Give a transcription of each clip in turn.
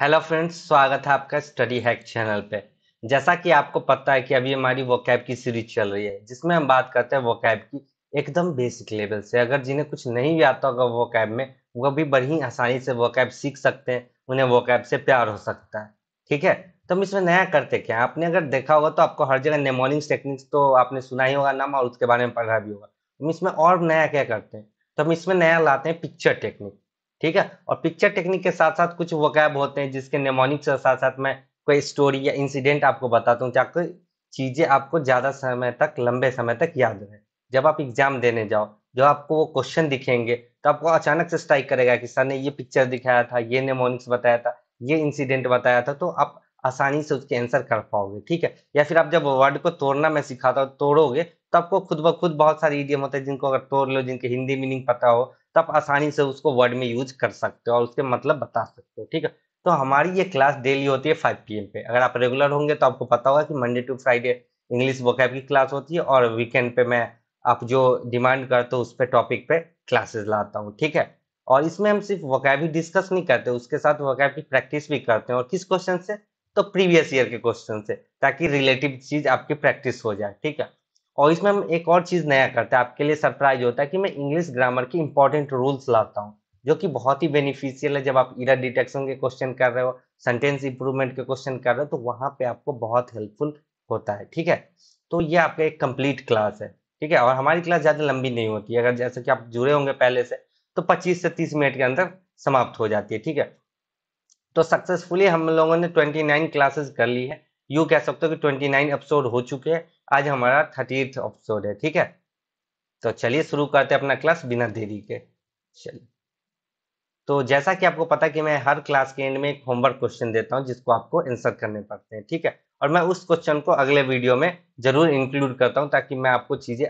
hello friends स्वागत है आपका स्टडी हैक चैनल पे जैसा कि आपको पता है कि अभी हमारी वोकैब की सीरीज चल रही है जिसमें हम बात करते हैं वोकैब की एकदम बेसिक लेवल से अगर जिन्हें कुछ नहीं भी आता होगा वोकैब में वो भी बड़ी आसानी से वोकैब सीख सकते हैं उन्हें वोकैब से प्यार हो सकता है ठीक है तो हम इसमें नया करते क्या आपने अगर देखा होगा तो आपको हर जगह नेमोनिंग्स टेक्निक्स तो आपने सुना ही होगा नाम और उसके बारे में पढ़ा भी होगा हम इसमें और नया क्या करते हैं तो हम इसमें नया लाते हैं पिक्चर टेक्निक ठीक है और पिक्चर टेक्निक के साथ साथ कुछ वकैब होते हैं जिसके नेमोनिक्स के साथ साथ मैं कोई स्टोरी या इंसिडेंट आपको बताता हूँ ताकि चीज़ें आपको ज़्यादा समय तक लंबे समय तक याद रहे जब आप एग्जाम देने जाओ जो आपको वो क्वेश्चन दिखेंगे तो आपको अचानक से स्ट्राइक करेगा कि सर ने ये पिक्चर दिखाया था ये नेमोनिक्स बताया था ये इंसिडेंट बताया था तो आप आसानी से उसके आंसर कर पाओगे ठीक है या फिर आप जब वर्ड को तोड़ना मैं सिखाता हूँ तोड़ोगे तो आपको खुद ब खुद बहुत सारे ईडियम होते हैं जिनको अगर तोड़ लो जिनके हिंदी मीनिंग पता हो तो आप आसानी से उसको वर्ड में यूज कर सकते हो और उसके मतलब बता सकते हो ठीक है तो हमारी ये क्लास डेली होती है फाइव पी पे अगर आप रेगुलर होंगे तो आपको पता होगा कि Monday to Friday English vocab की क्लास होती है और वीकेंड पे मैं आप जो डिमांड करते हो उस पर टॉपिक पे क्लासेस लाता हूँ ठीक है और इसमें हम सिर्फ वोकैब ही डिस्कस नहीं करते उसके साथ वोकैब की प्रैक्टिस भी करते हैं और किस क्वेश्चन से तो प्रीवियस ईयर के क्वेश्चन से ताकि रिलेटिव चीज आपकी प्रैक्टिस हो जाए ठीक है और इसमें हम एक और चीज़ नया करते हैं आपके लिए सरप्राइज होता है कि मैं इंग्लिश ग्रामर की इंपॉर्टेंट रूल्स लाता हूँ जो कि बहुत ही बेनिफिशियल है जब आप इरा डिटेक्शन के क्वेश्चन कर रहे हो सेंटेंस इंप्रूवमेंट के क्वेश्चन कर रहे हो तो वहाँ पे आपको बहुत हेल्पफुल होता है ठीक है तो ये आपका एक कंप्लीट क्लास है ठीक है और हमारी क्लास ज़्यादा लंबी नहीं होती है अगर जैसे कि आप जुड़े होंगे पहले से तो 25 से 30 मिनट के अंदर समाप्त हो जाती है ठीक है तो सक्सेसफुली हम लोगों ने 29 क्लासेस कर ली है यू कह सकते हो कि 29 एपिसोड हो चुके हैं आज हमारा थर्टी एपिसोड है ठीक है तो चलिए शुरू करते हैं अपना क्लास बिना देरी के चलिए तो जैसा कि आपको पता कि मैं हर क्लास के एंड में एक होमवर्क क्वेश्चन देता हूं जिसको आपको आंसर करने पड़ते हैं ठीक है और मैं उस क्वेश्चन को अगले वीडियो में जरूर इंक्लूड करता हूं ताकि मैं आपको चीज़ें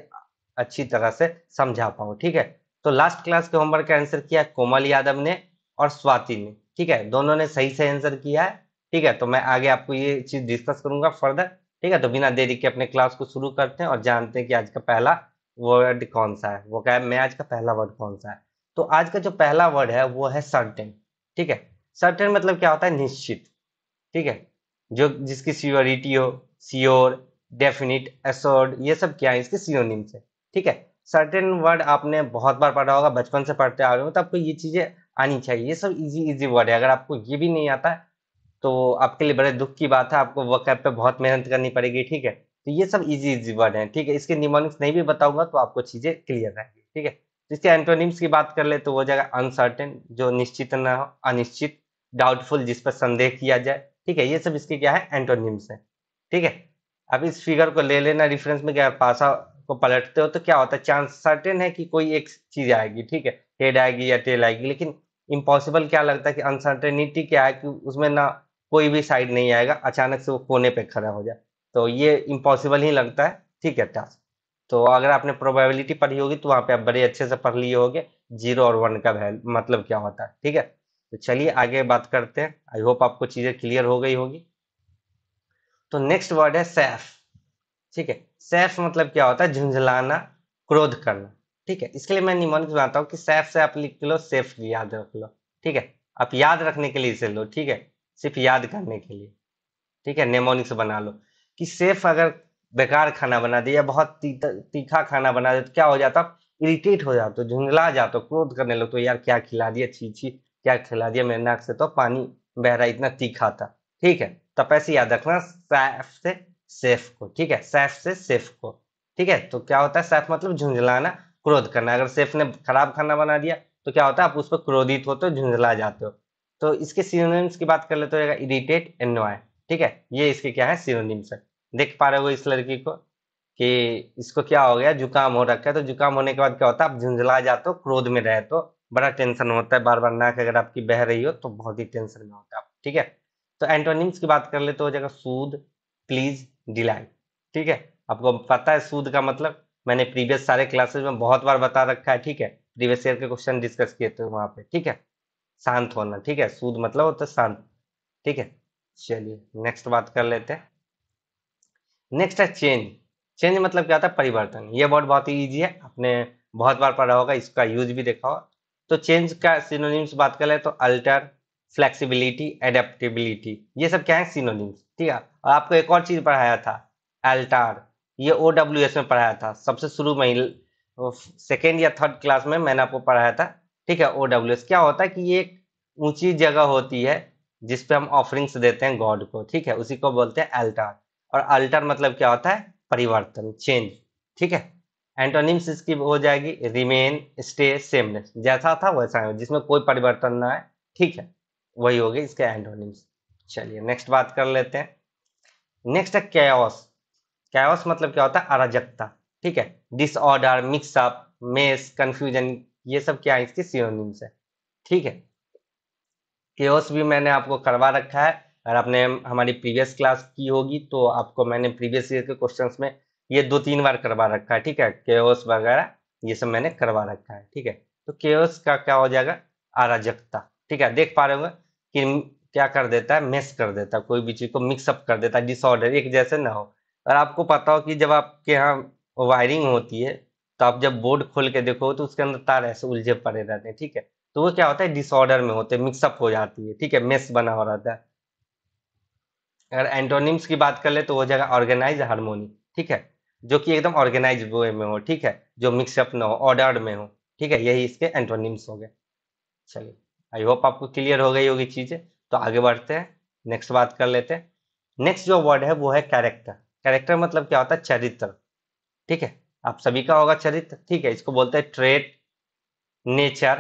अच्छी तरह से समझा पाऊं ठीक है तो लास्ट क्लास के होमवर्क का आंसर किया कोमल यादव ने और स्वाति ने ठीक है दोनों ने सही से आंसर किया है ठीक है तो मैं आगे आपको ये चीज़ डिस्कस करूंगा फर्दर ठीक है तो बिना देरी के अपने क्लास को शुरू करते हैं और जानते हैं कि आज का पहला वर्ड कौन सा है वो क्या मैं आज का पहला वर्ड कौन सा है तो आज का जो पहला वर्ड है वो है सर्टेन ठीक है सर्टेन मतलब क्या होता है निश्चित ठीक है जो जिसकी सियोरिटी हो सियोर डेफिनिट एसोर्ड ये सब क्या है इसके सियोनिम से ठीक है सर्टेन वर्ड आपने बहुत बार पढ़ा होगा बचपन से पढ़ते आ रहे हो तो आपको ये चीज़ें आनी चाहिए ये सब इजी इजी वर्ड है अगर आपको ये भी नहीं आता है तो आपके लिए बड़े दुख की बात है आपको वर्कअप पे बहुत मेहनत करनी पड़ेगी ठीक है तो ये सब इजी इजी वर्ड है ठीक है इसके निमोनिक्स नहीं भी बताऊंगा तो आपको चीजें क्लियर रहेंगी ठीक है तो इसके एंटोनिम्स की बात कर ले तो वो जगह अनसर्टेन जो निश्चित न हो अनिश्चित डाउटफुल जिस पर संदेह किया जाए ठीक है ये सब इसके क्या है एंटोनिम्स है ठीक है अब इस फिगर को ले लेना रिफरेंस में क्या पासा को पलटते हो तो क्या होता है चांस सर्टेन है कि कोई एक चीज आएगी ठीक है हेड आएगी या टेल आएगी लेकिन इम्पॉसिबल क्या लगता है कि अनसर्टेनिटी क्या है कि उसमें ना कोई भी साइड नहीं आएगा अचानक से वो कोने पे खड़ा हो जाए तो ये इम्पॉसिबल ही लगता है ठीक है टास्क तो अगर आपने प्रोबेबिलिटी पढ़ी होगी तो वहाँ पे आप बड़े अच्छे से पढ़ लिए होंगे जीरो और वन का वैल्यू मतलब क्या होता है ठीक है तो चलिए आगे बात करते हैं आई होप आपको चीज़ें क्लियर हो गई होगी तो नेक्स्ट वर्ड है सैफ ठीक है सैफ मतलब क्या होता है झुंझलाना क्रोध करना ठीक है इसके लिए मैं निमोनिक बनाता हूँ कि सैफ से आप लिख लो सेफ याद रख लो ठीक है आप याद रखने के लिए इसे लो ठीक है सिर्फ याद करने के लिए ठीक है नेमोनिक्स बना लो कि सेफ अगर बेकार खाना बना दे या बहुत तीखा खाना बना दे तो क्या हो जाता इरिटेट हो जाते झुंझला जाते क्रोध करने लगते तो यार क्या खिला दिया छी छी क्या खिला दिया मेरे नाक से तो पानी बह रहा इतना तीखा था ठीक है तब ऐसे याद रखना सैफ से सेफ को ठीक है सैफ से सेफ को ठीक है तो क्या होता है सैफ मतलब झुंझलाना क्रोध करना अगर सेफ ने खराब खाना बना दिया तो क्या होता है आप उस पर क्रोधित होते हो झुंझला जाते हो तो इसके सीरोनिम्स की बात कर ले तो रहेगा इरिटेट एनवाय ठीक है ये इसके क्या है सीरोनिम्स है देख पा रहे हो इस लड़की को कि इसको क्या हो गया जुकाम हो रखा है तो जुकाम होने के बाद क्या होता है आप झुंझला जाते हो क्रोध में रहते तो बड़ा टेंशन होता है बार बार नाक अगर आपकी बह रही हो तो बहुत ही टेंशन में होता है आप ठीक है तो एंटोनिम्स की बात कर ले तो हो जाएगा सूद प्लीज डिलाई ठीक है आपको पता है सूद का मतलब मैंने प्रीवियस सारे क्लासेस में बहुत बार बता रखा है ठीक है प्रीवियस ईयर के क्वेश्चन डिस्कस किए थे वहां पे ठीक है शांत होना ठीक है सूद मतलब होता है शांत ठीक है चलिए नेक्स्ट बात कर लेते हैं नेक्स्ट है चेंज चेंज मतलब क्या होता है परिवर्तन ये वर्ड बहुत ही ईजी है आपने बहुत बार पढ़ा होगा इसका यूज भी देखा होगा तो चेंज का सिनोनिम्स बात कर ले तो अल्टर फ्लेक्सिबिलिटी एडेप्टेबिलिटी ये सब क्या है सिनोनिम्स ठीक है और आपको एक और चीज पढ़ाया था अल्टार ये ओ डब्ल्यू एस में पढ़ाया था सबसे शुरू में सेकेंड या थर्ड क्लास में मैंने आपको पढ़ाया था ठीक है ओडब्ल्यू एस क्या होता है कि ये एक ऊंची जगह होती है जिसपे हम ऑफरिंग्स देते हैं गॉड को ठीक है उसी को बोलते हैं अल्टर और अल्टर मतलब क्या होता है परिवर्तन चेंज ठीक है एंटोनिम्स इसकी हो जाएगी रिमेन स्टे सेमनेस जैसा था वैसा है जिसमें कोई परिवर्तन ना है ठीक है वही हो गई इसके एंटोनिम्स चलिए नेक्स्ट बात कर लेते हैं नेक्स्ट है कैओस कैओस मतलब क्या होता है अराजकता ठीक है डिसऑर्डर मिक्सअप मेस कंफ्यूजन ये सब क्या इसके सियोनिम्स है ठीक है केओस भी मैंने आपको करवा रखा है अगर आपने हमारी प्रीवियस क्लास की होगी तो आपको मैंने प्रीवियस ईयर के क्वेश्चन में ये दो तीन बार करवा रखा है ठीक है केओस वगैरह ये सब मैंने करवा रखा है ठीक है तो केओस का क्या हो जाएगा अराजकता ठीक है देख पा रहे होंगे कि क्या कर देता है मिस कर देता है कोई भी चीज को मिक्सअप कर देता है डिसऑर्डर एक जैसे ना हो और आपको पता हो कि जब आपके यहाँ वायरिंग होती है तो आप जब बोर्ड खोल के देखो तो उसके अंदर तार ऐसे उलझे पड़े रहते हैं ठीक है तो वो क्या होता है डिसऑर्डर में होते हैं मिक्सअप हो जाती है ठीक है मेस बना हो रहता है अगर एंटोनिम्स की बात कर ले तो वो जगह ऑर्गेनाइज हारमोनी ठीक है जो कि एकदम ऑर्गेनाइज वे में हो ठीक है जो मिक्सअप ना हो ऑर्डर में हो ठीक है यही इसके एंटोनिम्स हो गए चलिए आई होप आपको क्लियर हो गई होगी चीज़ें तो आगे बढ़ते हैं नेक्स्ट बात कर लेते हैं नेक्स्ट जो वर्ड है वो है कैरेक्टर कैरेक्टर मतलब क्या होता है चरित्र ठीक है आप सभी का होगा चरित्र ठीक है इसको बोलते हैं ट्रेड नेचर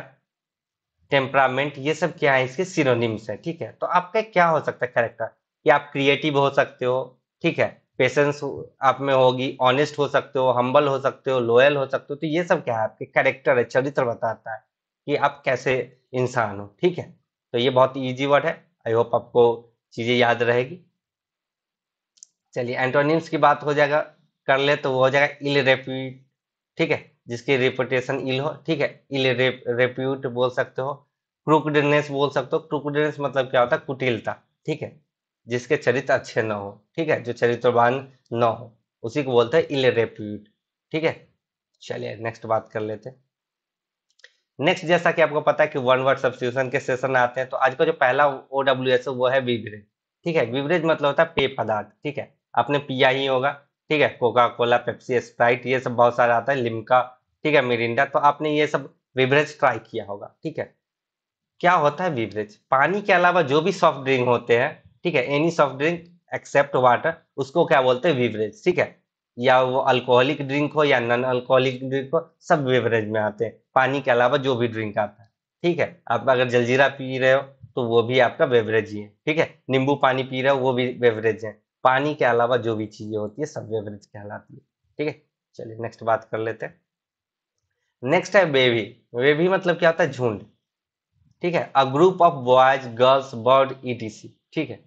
टेम्परामेंट ये सब क्या है इसके सिरोनिम्स है ठीक है तो आपका क्या हो सकता है कैरेक्टर कि आप क्रिएटिव हो सकते हो ठीक है पेशेंस आप में होगी ऑनेस्ट हो सकते हो हम्बल हो सकते हो लॉयल हो सकते हो तो ये सब क्या है आपके कैरेक्टर है चरित्र बताता है कि आप कैसे इंसान हो ठीक है तो ये बहुत ईजी वर्ड है आई होप आपको चीज़ें याद रहेगी चलिए एंटोनिम्स की बात हो जाएगा कर ले तो वो हो जाएगा इल रेप्यूट ठीक है जिसकी रिपोर्टेशन इल हो ठीक है इल रेप्यूट बोल सकते हो क्रुकडनेस बोल सकते हो क्रुकडनेस मतलब क्या होता है कुटिलता ठीक है जिसके चरित्र अच्छे ना हो ठीक है जो चरित्रवान ना हो उसी को बोलते हैं इल रेप्यूट ठीक है चलिए नेक्स्ट बात कर लेते हैं नेक्स्ट जैसा कि आपको पता है कि वन वर्ड सब्सिट्यूशन के सेशन आते हैं तो आज का जो पहला ओ डब्ल्यू एस वो है विवरेज ठीक है विवरेज मतलब होता है पेय पदार्थ ठीक है आपने पिया ही होगा ठीक है कोका कोला पेप्सी स्प्राइट ये सब बहुत सारा आता है लिमका ठीक है मिरिंडा तो आपने ये सब विवरेज ट्राई किया होगा ठीक है क्या होता है विवरेज पानी के अलावा जो भी सॉफ्ट ड्रिंक होते हैं ठीक है any soft drink except water उसको क्या बोलते हैं विवरेज ठीक है या वो अल्कोहलिक ड्रिंक हो या नॉन अल्कोहलिक ड्रिंक हो सब विवरेज में आते हैं पानी के अलावा जो भी ड्रिंक आता है ठीक है आप अगर जलजीरा पी रहे हो तो वो भी आपका बेवरेज ही है ठीक है नींबू पानी पी रहे हो वो भी बेवरेज है पानी के अलावा जो भी चीजें होती है सब बेवरेज कहलाती है ठीक है चलिए नेक्स्ट बात कर लेते हैं नेक्स्ट है बेबी बेबी मतलब क्या होता है झुंड ठीक है a group of boys girls bird etc ठीक है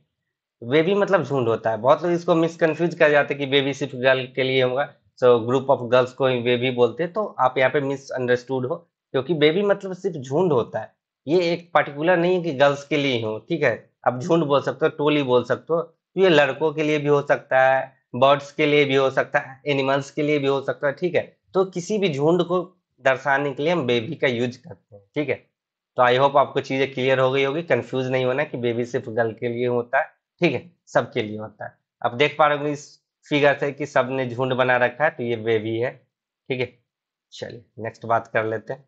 बेबी मतलब झुंड होता है बहुत लोग इसको मिसकन्फ्यूज कर जाते हैं कि बेबी सिर्फ गर्ल के लिए होगा सो ग्रुप ऑफ गर्ल्स को ही बेबी बोलते हैं तो आप यहाँ पे मिसअंडरस्टूड हो क्योंकि बेबी मतलब सिर्फ झुंड होता है ये एक पर्टिकुलर नहीं है कि गर्ल्स के लिए हो ठीक है आप झुंड बोल सकते हो टोली बोल सकते हो तो ये लड़कों के लिए भी हो सकता है बर्ड्स के लिए भी हो सकता है एनिमल्स के लिए भी हो सकता है ठीक है तो किसी भी झुंड को दर्शाने के लिए हम बेबी का यूज करते हैं ठीक है तो आई होप आपको चीजें क्लियर हो गई होगी कंफ्यूज नहीं होना कि बेबी सिर्फ गर्ल के लिए होता है ठीक है सबके लिए होता है आप देख पा रहे हो इस फिगर से कि सब ने झुंड बना रखा है तो ये बेबी है ठीक है चलिए नेक्स्ट बात कर लेते हैं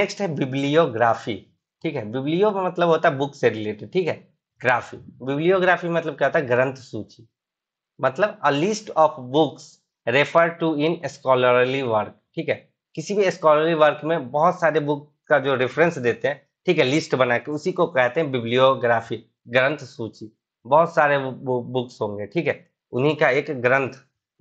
नेक्स्ट है बिब्लियोग्राफी ठीक है बिब्लियो का मतलब होता है बुक से रिलेटेड ठीक है ग्राफी बिब्लियोग्राफी मतलब क्या होता है ग्रंथ सूची मतलब a list of books refer to in scholarly work ठीक है किसी भी स्कॉलरली वर्क में बहुत सारे बुक का जो रेफरेंस देते हैं ठीक है लिस्ट बना के उसी को कहते हैं बिब्लियोग्राफी ग्रंथ सूची बहुत सारे बुक्स होंगे ठीक है उन्हीं का एक ग्रंथ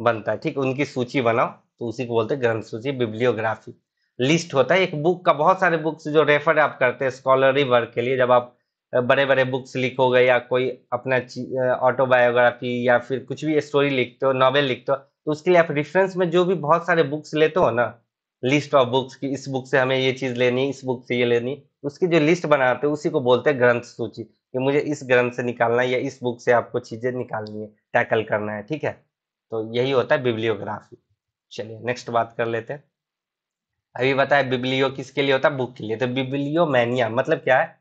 बनता है ठीक उनकी सूची बनाओ तो उसी को बोलते हैं ग्रंथ सूची बिब्लियोग्राफी लिस्ट होता है एक बुक का बहुत सारे बुक्स जो रेफर आप करते हैं स्कॉलरी वर्क के लिए जब आप बड़े बड़े बुक्स लिखोगे या कोई अपना ऑटोबायोग्राफी या फिर कुछ भी स्टोरी लिखते हो नॉवेल लिखते हो तो उसके लिए आप रेफरेंस में जो भी बहुत सारे बुक्स लेते हो ना लिस्ट ऑफ बुक्स की इस बुक से हमें ये चीज़ लेनी इस बुक से ये लेनी उसकी जो लिस्ट बनाते हैं उसी को बोलते हैं ग्रंथ सूची कि मुझे इस ग्रंथ से निकालना है या इस बुक से आपको चीज़ें निकालनी है टैकल करना है ठीक है तो यही होता है बिब्लियोग्राफी चलिए नेक्स्ट बात कर लेते हैं अभी बताया बिब्लियो किसके लिए होता है बुक के लिए तो बिब्लियो मैनिया मतलब क्या है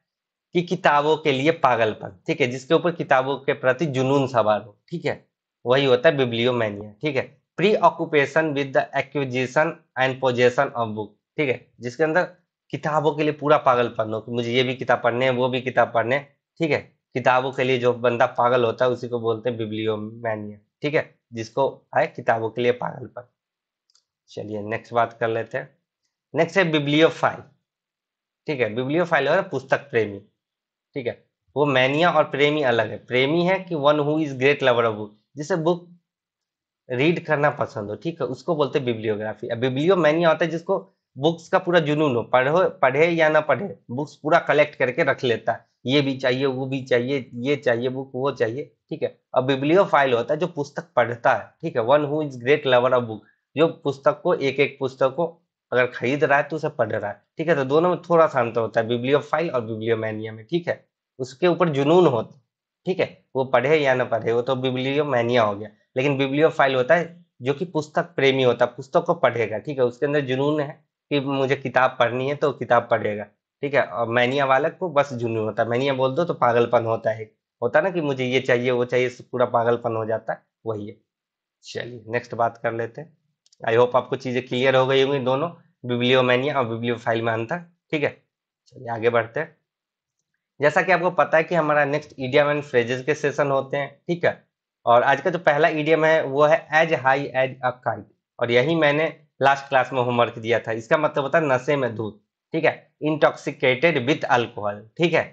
कि किताबों के लिए पागलपन ठीक है जिसके ऊपर किताबों के प्रति जुनून सवार हो ठीक है वही होता है बिब्लियोमैनिया ठीक है preoccupation with the acquisition and possession of book ठीक है जिसके अंदर किताबों के लिए पूरा पागलपन हो कि मुझे ये भी किताब पढ़ने हैं वो भी किताब पढ़ने ठीक है किताबों के लिए जो बंदा पागल होता है उसी को बोलते हैं बिब्लियोमैनिया ठीक है जिसको है किताबों के लिए पागलपन चलिए नेक्स्ट बात कर लेते हैं नेक्स्ट है बिब्लियोफाइल ठीक है बिब्लियोफाइल और पुस्तक प्रेमी ठीक है वो मैनिया और प्रेमी अलग है प्रेमी है कि one who is great lover of book जिसे बुक रीड करना पसंद हो ठीक है उसको बोलते हैं बिब्लियोग्राफी बिब्लियो मैनिया होता है जिसको बुक्स का पूरा जुनून हो पढ़ो पढ़े या ना पढ़े बुक्स पूरा कलेक्ट करके रख लेता है ये भी चाहिए वो भी चाहिए ये चाहिए बुक वो चाहिए ठीक है अब बिब्लियो फाइल होता है जो पुस्तक पढ़ता है ठीक है one who is great lover of book जो पुस्तक को एक एक पुस्तक को अगर खरीद रहा है तो उसे पढ़ रहा है ठीक है तो दोनों में थोड़ा सा अंतर होता है बिब्लियोफाइल और बिब्लियोमैनिया में ठीक है उसके ऊपर जुनून होता है ठीक है वो पढ़े या ना पढ़े वो तो बिब्लियोमैनिया हो गया लेकिन बिब्लियोफाइल होता है जो कि पुस्तक प्रेमी होता है पुस्तक को पढ़ेगा ठीक है उसके अंदर जुनून है कि मुझे किताब पढ़नी है तो किताब पढ़ेगा ठीक है और मैनिया वालक को बस जुनून होता है मैनिया बोल दो तो पागलपन होता है होता ना कि मुझे ये चाहिए वो चाहिए पूरा पागलपन हो जाता है वही है चलिए नेक्स्ट बात कर लेते हैं आई होप आपको चीज़ें क्लियर हो गई होंगी दोनों बिब्लियोमैनिया और बिब्लियोफाइल में अंतर ठीक है चलिए आगे बढ़ते हैं जैसा कि आपको पता है कि हमारा नेक्स्ट ईडीएम एंड फ्रेजेस के सेशन होते हैं ठीक है और आज का जो पहला ईडीएम है वो है as high as a kite और यही मैंने लास्ट क्लास में होमवर्क दिया था इसका मतलब होता है नशे में धूत ठीक है इंटॉक्सिकेटेड विथ अल्कोहल ठीक है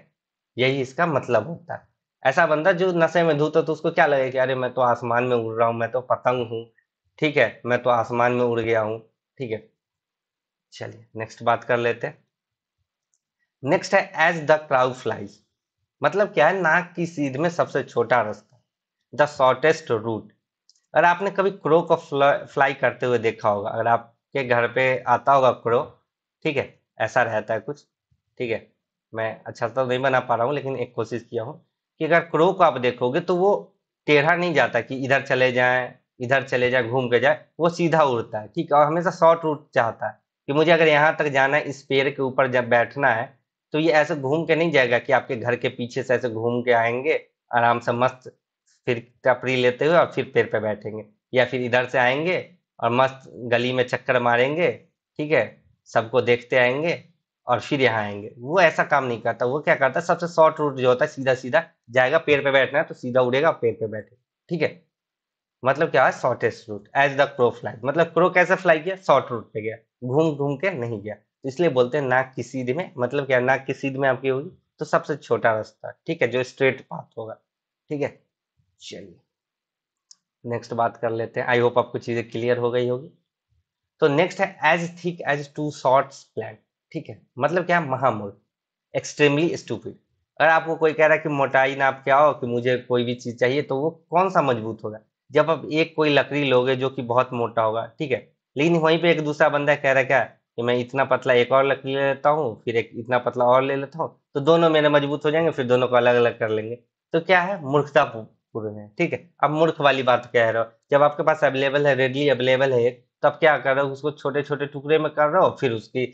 यही इसका मतलब होता है ऐसा बंदा जो नशे में धूत है तो उसको क्या लगेगा कि अरे मैं तो आसमान में उड़ रहा हूँ मैं तो पतंग हूँ ठीक है मैं तो आसमान में उड़ गया हूँ ठीक है चलिए नेक्स्ट बात कर लेते हैं नेक्स्ट है एज द क्राउ फ्लाई मतलब क्या है नाक की सीध में सबसे छोटा रास्ता द शॉर्टेस्ट रूट अगर आपने कभी क्रो को फ्लाई करते हुए देखा होगा अगर आपके घर पे आता होगा क्रो ठीक है ऐसा रहता है कुछ ठीक है मैं अच्छा तो नहीं बना पा रहा हूँ लेकिन एक कोशिश किया हूँ कि अगर क्रो को आप देखोगे तो वो टेढ़ा नहीं जाता कि इधर चले जाए इधर चले जाए घूम के जाए वो सीधा उड़ता है ठीक है और हमेशा शॉर्ट रूट चाहता है कि मुझे अगर यहाँ तक जाना है इस पेड़ के ऊपर जब बैठना है तो ये ऐसे घूम के नहीं जाएगा कि आपके घर के पीछे से ऐसे घूम के आएंगे आराम से मस्त फिर टपरी लेते हुए और फिर पेड़ पे बैठेंगे या फिर इधर से आएंगे और मस्त गली में चक्कर मारेंगे ठीक है सबको देखते आएंगे और फिर यहाँ आएंगे वो ऐसा काम नहीं करता वो क्या करता है सबसे शॉर्ट रूट जो होता है सीधा सीधा जाएगा पेड़ पे बैठना है तो सीधा उड़ेगा पेड़ पे बैठेगा ठीक है मतलब क्या है shortest route as the crow fly मतलब क्रो कैसे फ्लाई किया शॉर्ट रूट पे गया घूम घूम के नहीं गया तो इसलिए बोलते हैं नाक की सीध में मतलब क्या नाक की सीध में आपकी होगी तो सबसे छोटा रास्ता ठीक है जो स्ट्रेट पाथ होगा ठीक है चलिए नेक्स्ट बात कर लेते हैं आई होप आपको चीजें क्लियर हो गई होगी तो नेक्स्ट है as thick as two short plan ठीक है मतलब क्या महामूर्ख एक्सट्रीमली स्टूपिड अगर आपको कोई कह रहा है कि मोटाई आप क्या हो कि मुझे कोई भी चीज चाहिए तो वो कौन सा मजबूत होगा जब आप एक कोई लकड़ी लोगे जो कि बहुत मोटा होगा ठीक है लेकिन वहीं पे एक दूसरा बंदा कह रहा है क्या कि मैं इतना पतला एक और लग ले लेता हूँ फिर एक इतना पतला और ले लेता हूँ तो दोनों मेरे मजबूत हो जाएंगे फिर दोनों को अलग अलग कर लेंगे तो क्या है मूर्खता पूर्ण है ठीक है अब मूर्ख वाली बात कह रहे हो जब आपके पास अवेलेबल है रेडली अवेलेबल है एक तो आप क्या कर रहे हो उसको छोटे छोटे टुकड़े में कर रहे हो फिर उसकी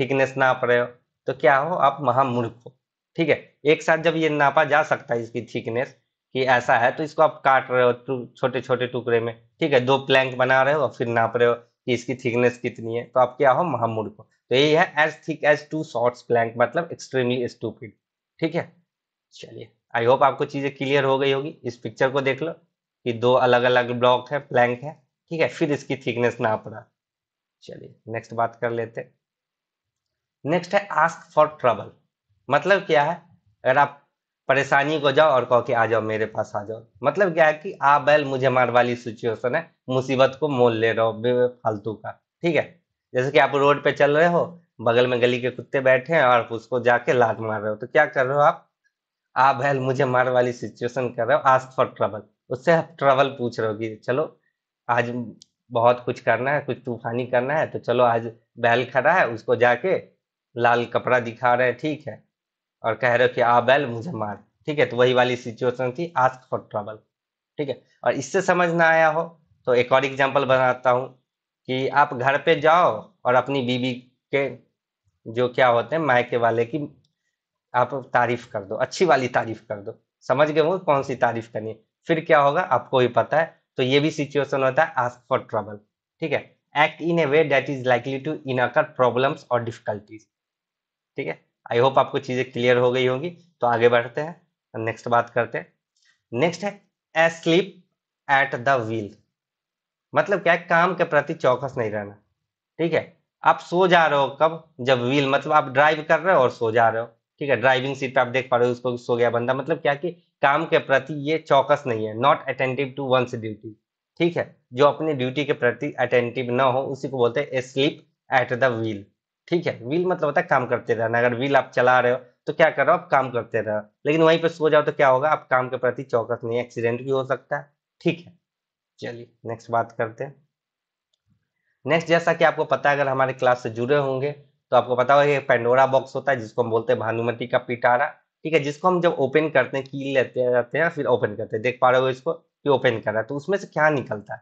थिकनेस नाप रहे हो तो क्या हो आप महामूर्ख हो ठीक है एक साथ जब ये नापा जा सकता है इसकी थिकनेस कि ऐसा है तो इसको आप काट रहे हो छोटे छोटे टुकड़े में ठीक है दो प्लैंक बना रहे हो और फिर नाप रहे हो कि इसकी थिकनेस कितनी है तो आप क्या हो महामूर्ख हो तो यही है as thick as two short plank मतलब एक्सट्रीमली स्टूपिड ठीक है चलिए आई होप आपको चीज़ें क्लियर हो गई होगी इस पिक्चर को देख लो कि दो अलग अलग ब्लॉक है प्लैंक है ठीक है फिर इसकी थिकनेस ना पड़ा चलिए नेक्स्ट बात कर लेते नेक्स्ट है आस्क फॉर ट्रबल मतलब क्या है अगर आप परेशानी को जाओ और कहो कि आ जाओ मेरे पास आ जाओ मतलब क्या है कि आ बैल मुझे मार वाली सिचुएशन है मुसीबत को मोल ले रहे हो फालतू का ठीक है जैसे कि आप रोड पे चल रहे हो बगल में गली के कुत्ते बैठे हैं और उसको जाके लात मार रहे हो तो क्या कर रहे हो आप आ भैल मुझे मार वाली सिचुएशन कर रहे हो आस्क फॉर ट्रबल उससे आप ट्रबल पूछ रहे हो कि चलो आज बहुत कुछ करना है कुछ तूफानी करना है तो चलो आज बैल खड़ा है उसको जाके लाल कपड़ा दिखा रहे हैं ठीक है और कह रहे हो कि आ बैल मुझे मार ठीक है तो वही वाली सिचुएशन थी आस्क फॉर ट्रबल ठीक है और इससे समझ ना आया हो तो एक और एग्जाम्पल बनाता हूँ कि आप घर पे जाओ और अपनी बीबी के जो क्या होते हैं मायके वाले की आप तारीफ कर दो अच्छी वाली तारीफ कर दो समझ गए कौन सी तारीफ करनी है फिर क्या होगा आपको ही पता है तो ये भी सिचुएशन होता है आस्क फॉर ट्रबल ठीक है act in a way that is likely to occur problems और डिफिकल्टीज ठीक है आई होप आपको चीज़ें क्लियर हो गई होंगी तो आगे बढ़ते हैं नेक्स्ट बात करते हैं नेक्स्ट है asleep at the wheel मतलब क्या है काम के प्रति चौकस नहीं रहना ठीक है आप सो जा रहे हो कब जब व्हील मतलब आप ड्राइव कर रहे हो और सो जा रहे हो ठीक है ड्राइविंग सीट पे आप देख पा रहे हो उसको सो गया बंदा मतलब क्या कि काम के प्रति ये चौकस नहीं है not attentive to one's duty ठीक है जो अपनी ड्यूटी के प्रति अटेंटिव ना हो उसी को बोलते हैं स्लीप एट द व्हील ठीक है व्हील मतलब होता है काम करते रहना अगर व्हील आप चला रहे हो तो क्या कर रहे हो आप काम करते रहो लेकिन वहीं पर सो जाओ तो क्या होगा आप काम के प्रति चौकस नहीं एक्सीडेंट भी हो सकता है ठीक है चलिए नेक्स्ट बात करते हैं नेक्स्ट जैसा कि आपको पता है अगर हमारे क्लास से जुड़े होंगे तो आपको पता होगा ये पेंडोरा बॉक्स होता है जिसको हम बोलते हैं भानुमति का पिटारा ठीक है जिसको हम जब ओपन करते हैं की लेते रहते हैं फिर ओपन करते हैं देख पा रहे हो इसको कि ओपन कर रहा है तो उसमें से क्या निकलता है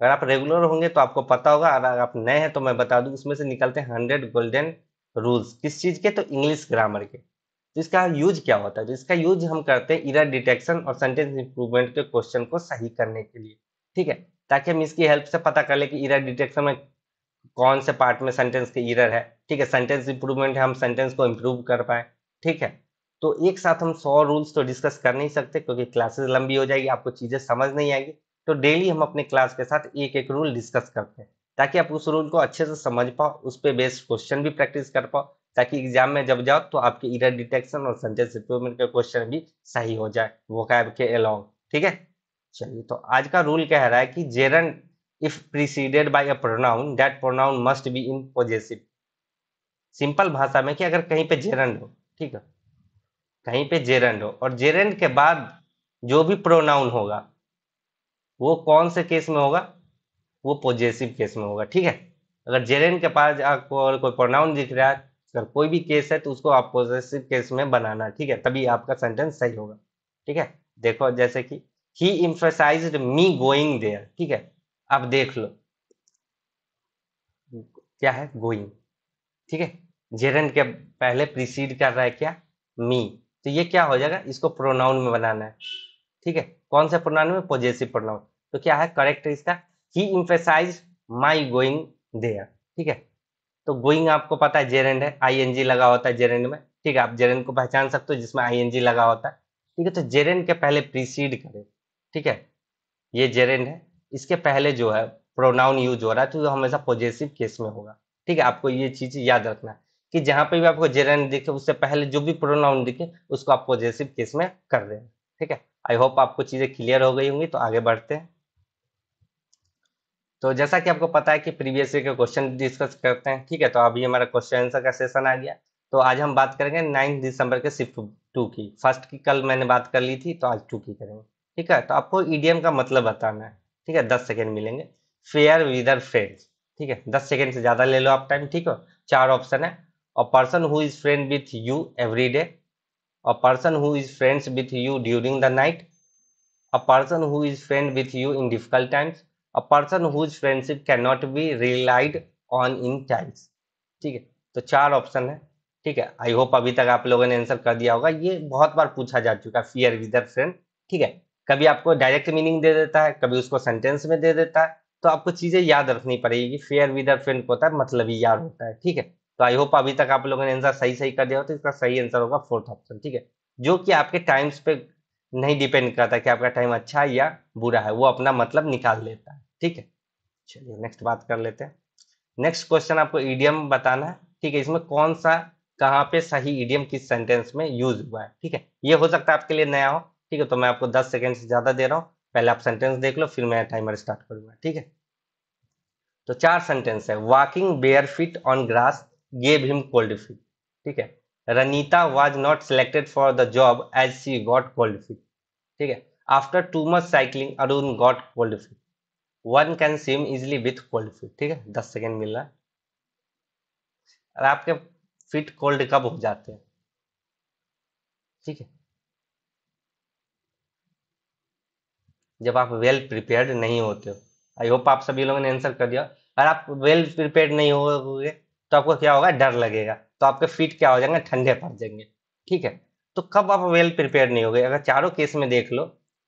अगर आप रेगुलर होंगे तो आपको पता होगा अगर आप नए हैं तो मैं बता दूं उसमें से निकलते हैं हंड्रेड गोल्डन रूल्स किस चीज़ के तो इंग्लिश ग्रामर के तो इसका यूज क्या होता है तो इसका यूज हम करते हैं इरर डिटेक्शन और सेंटेंस इंप्रूवमेंट के क्वेश्चन को सही करने के लिए ठीक है ताकि हम इसकी हेल्प से पता कर ले कि इरर डिटेक्शन में कौन से पार्ट में सेंटेंस के इरर है ठीक है सेंटेंस इंप्रूवमेंट है हम सेंटेंस को इम्प्रूव कर पाए ठीक है तो एक साथ हम सौ रूल्स तो डिस्कस कर नहीं सकते क्योंकि क्लासेस लंबी हो जाएगी आपको चीज़ें समझ नहीं आएगी तो डेली हम अपने क्लास के साथ एक एक रूल डिस्कस करते हैं ताकि आप उस रूल को अच्छे से समझ पाओ उस पर बेस्ड क्वेश्चन भी प्रैक्टिस कर पाओ ताकि एग्जाम में जब जाओ तो आपके इरर डिटेक्शन और सेंटेंस इंप्रूवमेंट के क्वेश्चन भी सही हो जाए वो कैब के अलॉन्ग ठीक है चलिए तो आज का रूल कह रहा है कि gerund if preceded by a pronoun that pronoun must be in positive simple भाषा में कि अगर कहीं पे जेरन हो ठीक है कहीं पे जेरन हो और जेरन के बाद जो भी प्रोनाउन होगा वो कौन से केस में होगा वो पॉजिटिव केस में होगा ठीक है अगर जेरन के पास आपको अगर कोई प्रोनाउन दिख रहा है अगर कोई भी केस है तो उसको आप पॉजिटिव केस में बनाना ठीक है तभी आपका सेंटेंस सही होगा ठीक है देखो जैसे कि he emphasize me going there ठीक है अब देख लो क्या है गोइंग ठीक है जेरन के पहले प्रिसीड कर रहा है क्या मी तो ये क्या हो जाएगा इसको प्रोनाउन में बनाना है ठीक है कौन सा प्रोनाउन में पोजेसिव प्रोनाउन तो क्या है करेक्ट इसका he emphasize my going there ठीक है तो गोइंग आपको पता है जेरेंड है आईएनजी लगा होता है जेरेंड में ठीक है आप जेरेंड को पहचान सकते हो जिसमें आईएनजी लगा होता है ठीक है तो जेरेंड के पहले प्रीसीड करें ठीक है ये जेरेंड है इसके पहले जो है प्रोनाउन यूज हो रहा है तो हमेशा पॉजिटिव केस में होगा ठीक है आपको ये चीज याद रखना है कि जहां पे भी आपको जेरेंड दिखे उससे पहले जो भी प्रोनाउन दिखे उसको आप पॉजिटिव केस में कर दें ठीक है आई होप आपको चीजें क्लियर हो गई होंगी तो आगे बढ़ते हैं तो जैसा कि आपको पता है कि प्रीवियस ईयर के क्वेश्चन डिस्कस करते हैं ठीक है तो अभी हमारा क्वेश्चन आंसर का सेशन आ गया तो आज हम बात करेंगे नाइन्थ दिसंबर के शिफ्ट टू की फर्स्ट की कल मैंने बात कर ली थी तो आज टू की करेंगे ठीक है तो आपको ईडीएम का मतलब बताना है ठीक है दस सेकेंड मिलेंगे फेयर विदर फ्रेंड्स ठीक है दस सेकेंड से ज़्यादा ले लो आप टाइम ठीक हो चार ऑप्शन है a person who is friend with you every day a person who is friends with you during the night a person who is friend with you in difficult times a person whose friendship can not be relied on in times ठीक है तो चार option है ठीक है I hope अभी तक आप लोगों ने आंसर कर दिया होगा ये बहुत बार पूछा जा चुका है फियर विदर फ्रेंड ठीक है कभी आपको डायरेक्ट मीनिंग दे देता है कभी उसको सेंटेंस में दे देता है तो आपको चीजें याद रखनी पड़ेगी फेयर विद फ्रेंड होता है मतलब ही याद होता है ठीक है तो आई होप अभी तक आप लोगों ने आंसर सही सही कर दिया हो तो इसका सही आंसर होगा फोर्थ ऑप्शन ठीक है जो कि आपके टाइम्स पे नहीं डिपेंड करता कि आपका टाइम अच्छा है या बुरा है वो अपना मतलब निकाल लेता है ठीक है चलिए नेक्स्ट बात कर लेते हैं नेक्स्ट क्वेश्चन आपको ईडीएम बताना है ठीक है इसमें कौन सा कहाँ पे सही ईडीएम किस सेंटेंस में यूज हुआ है ठीक है ये हो सकता है आपके लिए नया हो ठीक है तो मैं आपको दस सेकेंड से ज़्यादा दे रहा हूँ पहले आप सेंटेंस देख लो फिर मैं टाइमर स्टार्ट करूंगा ठीक है तो चार सेंटेंस है walking bare feet on grass gave him cold feet ठीक है Ranita was not selected for the job as she got cold feet ठीक है after too much cycling Arun got cold feet one can swim easily with cold feet ठीक है दस second मिल रहा है और आपके फिट कोल्ड कब हो जाते हैं ठीक है जब आप वेल प्रिपेयर्ड नहीं होते हो आई होप आप सभी लोगों ने आंसर कर दिया अगर आप वेल प्रिपेयर्ड नहीं होगे तो आपको क्या होगा डर लगेगा तो आपके फीट क्या हो जाएंगे ठंडे पड़ जाएंगे ठीक है तो कब आप वेल प्रिपेयर नहीं हो गए अगर चारों केस में देख लो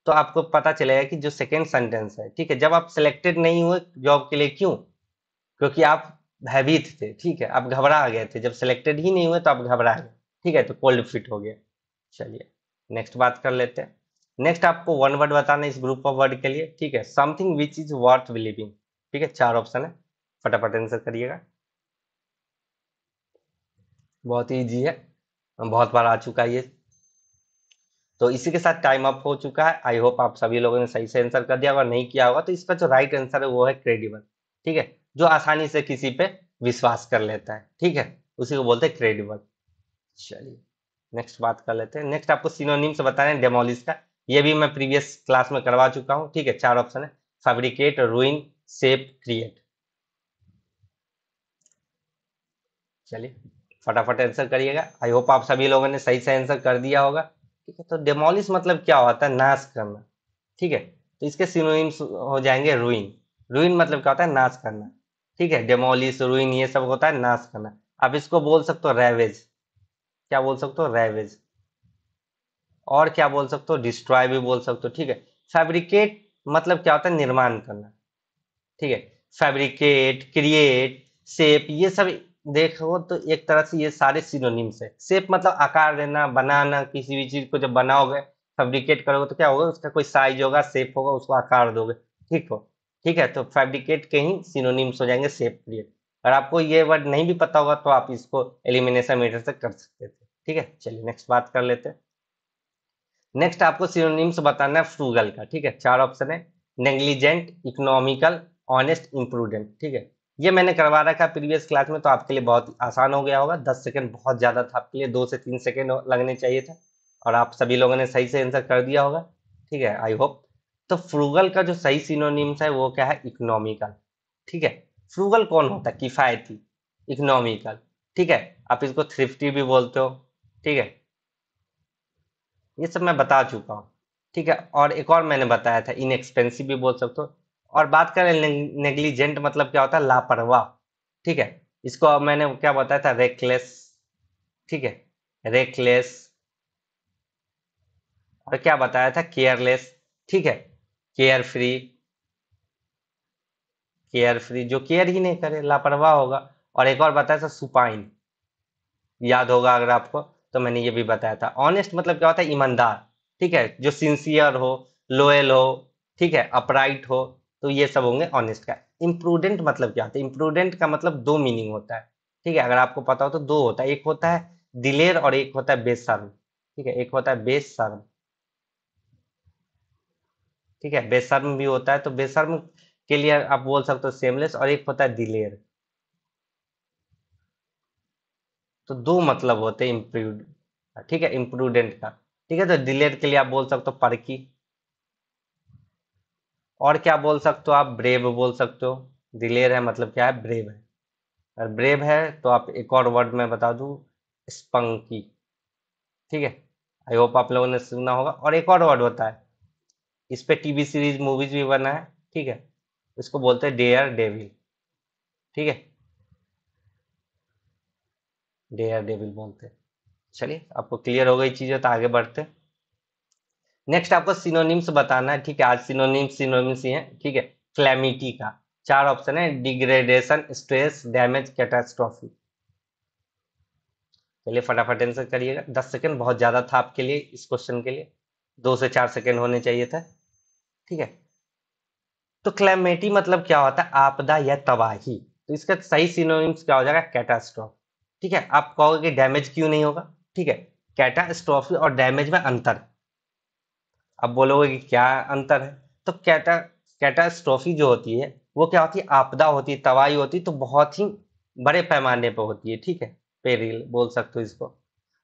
तो आपको पता चलेगा कि जो सेकेंड सेंटेंस है ठीक है जब आप सिलेक्टेड नहीं हुए जॉब के लिए क्यों क्योंकि आप भयभीत थे ठीक है आप घबरा गए थे जब सिलेक्टेड ही नहीं हुए तो आप घबरा गए ठीक है तो कोल्ड फिट हो गया चलिए नेक्स्ट बात कर लेते हैं नेक्स्ट आपको वन वर्ड बताना है इस ग्रुप ऑफ वर्ड के लिए ठीक है something which is worth believing ठीक है चार ऑप्शन है फटाफट आंसर करिएगा बहुत ईजी है बहुत बार आ चुका है ये तो इसी के साथ टाइम अप हो चुका है आई होप आप सभी लोगों ने सही से आंसर कर दिया अगर नहीं किया होगा तो इसका जो राइट आंसर है वो है क्रेडिबल ठीक है जो आसानी से किसी पे विश्वास कर लेता है ठीक है उसी को बोलते हैं क्रेडिबल चलिए नेक्स्ट बात कर लेते हैं नेक्स्ट आपको सिनोनिम्स रहे है डेमोलिस का ये भी मैं प्रीवियस क्लास में करवा चुका हूं ठीक है चार ऑप्शन है फैब्रिकेट रूइन सेप क्रिएट चलिए फटाफट आंसर करिएगा आई होप आप सभी लोगों ने सही से आंसर कर दिया होगा ठीक है तो डेमोलिश मतलब क्या होता है नाश करना ठीक है तो इसके सिनोनिम्स हो जाएंगे रूइन रूइन मतलब क्या होता है नाश करना ठीक है डेमोलिस रूइन ये सब होता है नाश करना आप इसको बोल सकते हो रेवेज क्या बोल सकते हो रेवेज और क्या बोल सकते हो डिस्ट्रॉय भी बोल सकते हो ठीक है फैब्रिकेट मतलब क्या होता है निर्माण करना ठीक है फैब्रिकेट क्रिएट सेप ये सब देखो तो एक तरह से ये सारे सिनोनिम्स है सेप मतलब आकार देना बनाना किसी भी चीज को जब बनाओगे फैब्रिकेट करोगे तो क्या होगा उसका कोई साइज होगा सेप होगा उसको आकार दोगे ठीक हो ठीक है तो फैब्रिकेट के ही सिनोनिम्स हो जाएंगे सेप क्रिएट अगर आपको ये वर्ड नहीं भी पता होगा तो आप इसको एलिमिनेशन मेथड से कर सकते थे ठीक है चलिए नेक्स्ट बात कर लेते हैं नेक्स्ट आपको सिनोनिम्स बताना है फ्रूगल का ठीक है चार ऑप्शन है नेग्लिजेंट इकोनॉमिकल ऑनेस्ट इम्प्रूडेंट ठीक है ये मैंने करवा रखा प्रीवियस क्लास में तो आपके लिए बहुत आसान हो गया होगा दस सेकेंड बहुत ज़्यादा था आपके लिए दो से तीन सेकेंड लगने चाहिए था और आप सभी लोगों ने सही से आंसर कर दिया होगा ठीक है आई होप तो फ्रूगल का जो सही सिनोनिम्स है वो क्या है इकोनॉमिकल ठीक है फ्रूगल कौन होता है किफ़ायती इकोनॉमिकल ठीक है आप इसको थ्रिफ्टी भी बोलते हो ठीक है ये सब मैं बता चुका हूँ ठीक है और एक और मैंने बताया था इनएक्सपेंसिव भी बोल सकते हो और बात करें नेग्लिजेंट मतलब क्या होता है लापरवाह ठीक है इसको मैंने क्या बताया था रेकलेस ठीक है रेकलेस और क्या बताया था केयरलेस ठीक है केयर फ्री केयर फ्री जो केयर ही नहीं करे लापरवाह होगा और एक और बताया था सुपाइन याद होगा अगर आपको तो मैंने ये भी बताया था ऑनेस्ट मतलब क्या होता है ईमानदार ठीक है जो सिंसियर हो लोयल हो ठीक है अपराइट हो तो ये सब होंगे ऑनेस्ट का इम्प्रूडेंट मतलब क्या होता है इम्प्रूडेंट का मतलब दो मीनिंग होता है ठीक है अगर आपको पता हो तो दो होता है एक होता है दिलेर और एक होता है बेसर्म ठीक है एक होता है बेसर्म ठीक है बेसर्म भी होता है तो बेसर्म के लिए आप बोल सकते हो सेमलेस और एक होता है दिलेर तो दो मतलब होते हैं इम्प्रूव ठीक है इम्प्रूडेंट का ठीक है तो डिलेड के लिए आप बोल सकते हो परकी और क्या बोल सकते हो आप ब्रेव बोल सकते हो डिलेर है मतलब क्या है ब्रेव है अगर ब्रेव है तो आप एक और वर्ड में बता दू स्पंकी ठीक है आई होप आप लोगों ने सुना होगा और एक और वर्ड होता है इस पे टीवी सीरीज मूवीज भी बना है ठीक है इसको बोलते हैं डेयर डेविल ठीक है डेयर डेविल बोलते चलिए आपको क्लियर हो गई चीजें तो आगे बढ़ते नेक्स्ट आपको सिनोनिम्स बताना है ठीक है आज सिनोनिम्स सिनोनिम्स ही है ठीक है क्लैमिटी का चार ऑप्शन है डिग्रेडेशन स्ट्रेस डैमेज कैटास्ट्रॉफी चलिए फटाफट आंसर करिएगा दस सेकेंड बहुत ज्यादा था आपके लिए इस क्वेश्चन के लिए दो से चार सेकेंड होने चाहिए था ठीक है तो क्लैमेटी मतलब क्या होता है आपदा या तबाही तो इसका सही सिनोनिम्स क्या हो जाएगा कैटास्ट्रॉफी ठीक है आप कहोगे कि डैमेज क्यों नहीं होगा ठीक है कैटास्ट्रॉफी और डैमेज में अंतर अब बोलोगे कि क्या अंतर है तो कैटा कैटास्ट्रॉफी जो होती है वो क्या होती है आपदा होती है तबाही होती है तो बहुत ही बड़े पैमाने पर होती है ठीक है पेरिल बोल सकते हो इसको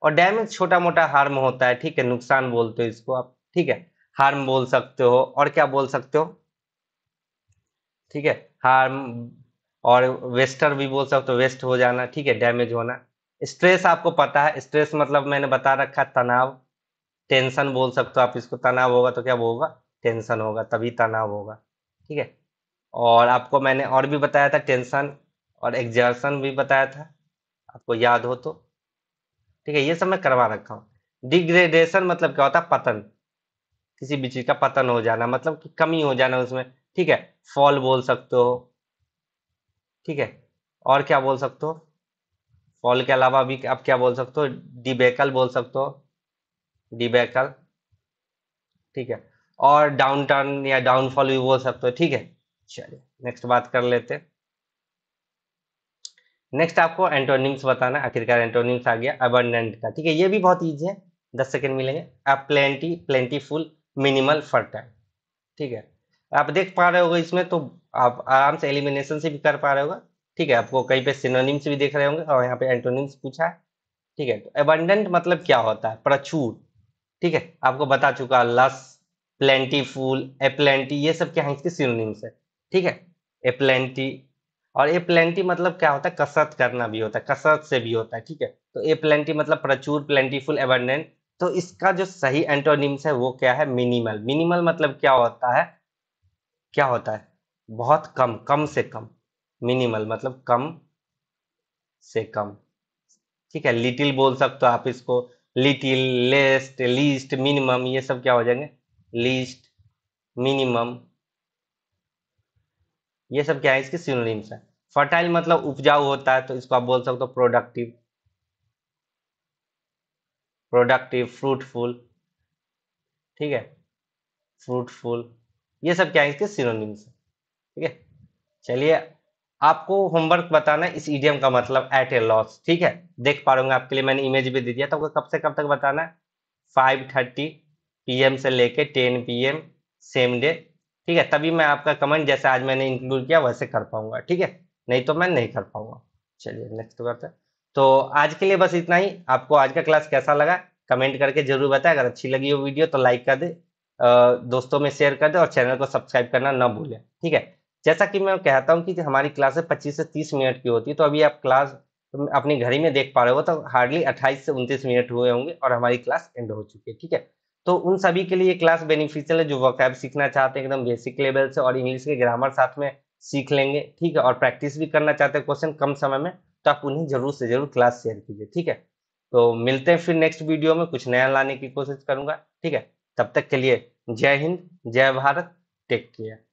और डैमेज छोटा मोटा हार्म होता है ठीक है नुकसान बोलते हो इसको आप ठीक है हार्म बोल सकते हो और क्या बोल सकते हो ठीक है हार्म और वेस्टर भी बोल सकते हो वेस्ट हो जाना ठीक है डैमेज होना स्ट्रेस आपको पता है स्ट्रेस मतलब मैंने बता रखा तनाव टेंशन बोल सकते हो आप इसको तनाव होगा तो क्या होगा टेंशन होगा तभी तनाव होगा ठीक है और आपको मैंने और भी बताया था टेंशन और एग्जर्सन भी बताया था आपको याद हो तो ठीक है ये सब मैं करवा रखा हूँ डिग्रेडेशन मतलब क्या होता है पतन किसी भी चीज़ का पतन हो जाना मतलब कि कमी हो जाना उसमें ठीक है फॉल बोल सकते हो ठीक है और क्या बोल सकते हो फॉल के अलावा भी आप क्या बोल सकते हो डिबेकल बोल सकते हो डिबेकल ठीक है और डाउन टर्न या डाउनफॉल भी बोल सकते हो ठीक है चलिए नेक्स्ट बात कर लेते नेक्स्ट आपको एंटोनिम्स बताना आखिरकार एंटोनिम्स आ गया अबंडेंट का ठीक है ये भी बहुत ईजी है दस सेकेंड मिलेंगे आप plenty plentiful minimal fertile ठीक है आप देख पा रहे होगे इसमें तो आप आराम से एलिमिनेशन से भी कर पा रहे होगा ठीक है आपको कहीं पे सिनोनिम्स भी देख रहे होंगे और यहाँ पे एंटोनिम्स पूछा है ठीक है तो एबंडेंट मतलब क्या होता है प्रचुर ठीक है आपको बता चुका लस फूल एप्लेंटी ये सब क्या है इसके सिनोनिम्स है ठीक है एप्लेंटी और एप्लेंटी मतलब क्या होता है कसरत करना भी होता है कसरत से भी होता है ठीक है तो ए प्लेंटी मतलब प्रचुर प्लेंटीफुल एबंडेंट तो इसका जो सही एंटोनिम्स है वो क्या है मिनिमल मिनिमल मतलब क्या होता है क्या होता है बहुत कम कम से कम मिनिमल मतलब कम से कम ठीक है लिटिल बोल सकते हो आप इसको लिटिल लेस्ट लीस्ट मिनिमम ये सब क्या हो जाएंगे लीस्ट मिनिमम ये सब क्या है इसके सिनोनिम्स है फर्टाइल मतलब उपजाऊ होता है तो इसको आप बोल सकते हो प्रोडक्टिव प्रोडक्टिव फ्रूटफुल ठीक है फ्रूटफुल ये सब क्या है इसके सिनोनिम्स है ठीक है चलिए आपको होमवर्क बताना इस ईडियम का मतलब एट ए लॉस ठीक है देख पा रहे आपके लिए मैंने इमेज भी दे दिया था तो आपको कब से कब तक बताना है फाइव थर्टी पी से लेके टेन पी सेम डे ठीक है तभी मैं आपका कमेंट जैसे आज मैंने इंक्लूड किया वैसे कर पाऊंगा ठीक है नहीं तो मैं नहीं कर पाऊंगा चलिए नेक्स्ट करते हैं तो आज के लिए बस इतना ही आपको आज का क्लास कैसा लगा कमेंट करके जरूर बताए अगर अच्छी लगी हो वीडियो तो लाइक कर दे दोस्तों में शेयर कर दे और चैनल को सब्सक्राइब करना ना भूलें ठीक है जैसा कि मैं कहता हूँ कि हमारी क्लासें 25 से 30 मिनट की होती है तो अभी आप क्लास अपने घर में देख पा रहे हो तो हार्डली 28 से 29 मिनट हुए होंगे और हमारी क्लास एंड हो चुकी है ठीक है तो उन सभी के लिए क्लास बेनिफिशियल है जो वकैब सीखना चाहते हैं एकदम बेसिक लेवल से और इंग्लिश के ग्रामर साथ में सीख लेंगे ठीक है और प्रैक्टिस भी करना चाहते हैं क्वेश्चन कम समय में तो आप उन्हें जरूर से जरूर क्लास शेयर कीजिए ठीक है तो मिलते हैं फिर नेक्स्ट वीडियो में कुछ नया लाने की कोशिश करूंगा ठीक है तब तक के लिए जय हिंद जय भारत टेक केयर